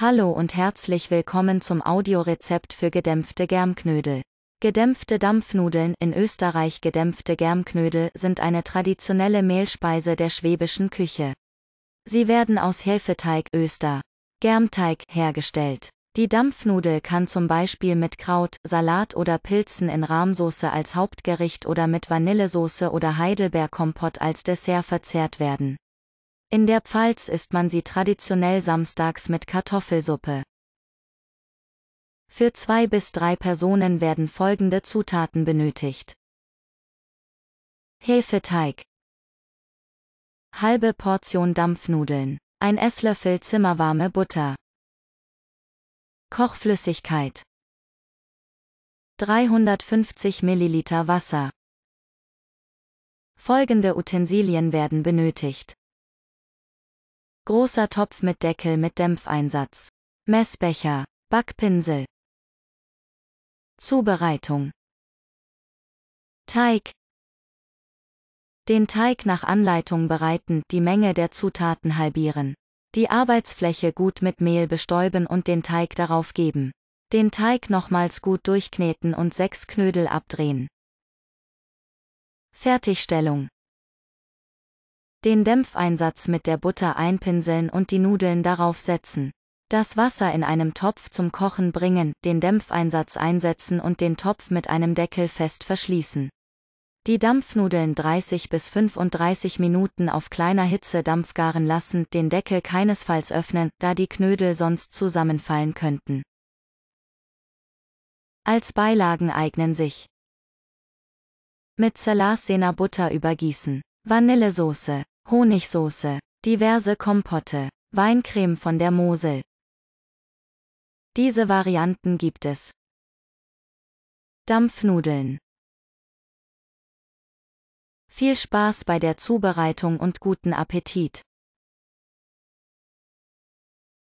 Hallo und herzlich willkommen zum Audiorezept für gedämpfte Germknödel. Gedämpfte Dampfnudeln in Österreich Gedämpfte Germknödel sind eine traditionelle Mehlspeise der schwäbischen Küche. Sie werden aus Hefeteig Öster, Germteig hergestellt. Die Dampfnudel kann zum Beispiel mit Kraut, Salat oder Pilzen in Rahmsoße als Hauptgericht oder mit Vanillesoße oder Heidelbeerkompott als Dessert verzehrt werden. In der Pfalz isst man sie traditionell samstags mit Kartoffelsuppe. Für zwei bis drei Personen werden folgende Zutaten benötigt. Hefeteig. Halbe Portion Dampfnudeln. Ein Esslöffel zimmerwarme Butter. Kochflüssigkeit. 350 Milliliter Wasser. Folgende Utensilien werden benötigt. Großer Topf mit Deckel mit Dämpfeinsatz. Messbecher, Backpinsel. Zubereitung. Teig. Den Teig nach Anleitung bereiten, die Menge der Zutaten halbieren. Die Arbeitsfläche gut mit Mehl bestäuben und den Teig darauf geben. Den Teig nochmals gut durchkneten und sechs Knödel abdrehen. Fertigstellung den Dämpfeinsatz mit der Butter einpinseln und die Nudeln darauf setzen. Das Wasser in einem Topf zum Kochen bringen, den Dämpfeinsatz einsetzen und den Topf mit einem Deckel fest verschließen. Die Dampfnudeln 30 bis 35 Minuten auf kleiner Hitze dampfgaren lassen, den Deckel keinesfalls öffnen, da die Knödel sonst zusammenfallen könnten. Als Beilagen eignen sich mit Salassena Butter übergießen. Vanillesoße, Honigsoße, diverse Kompotte, Weincreme von der Mosel. Diese Varianten gibt es. Dampfnudeln. Viel Spaß bei der Zubereitung und guten Appetit!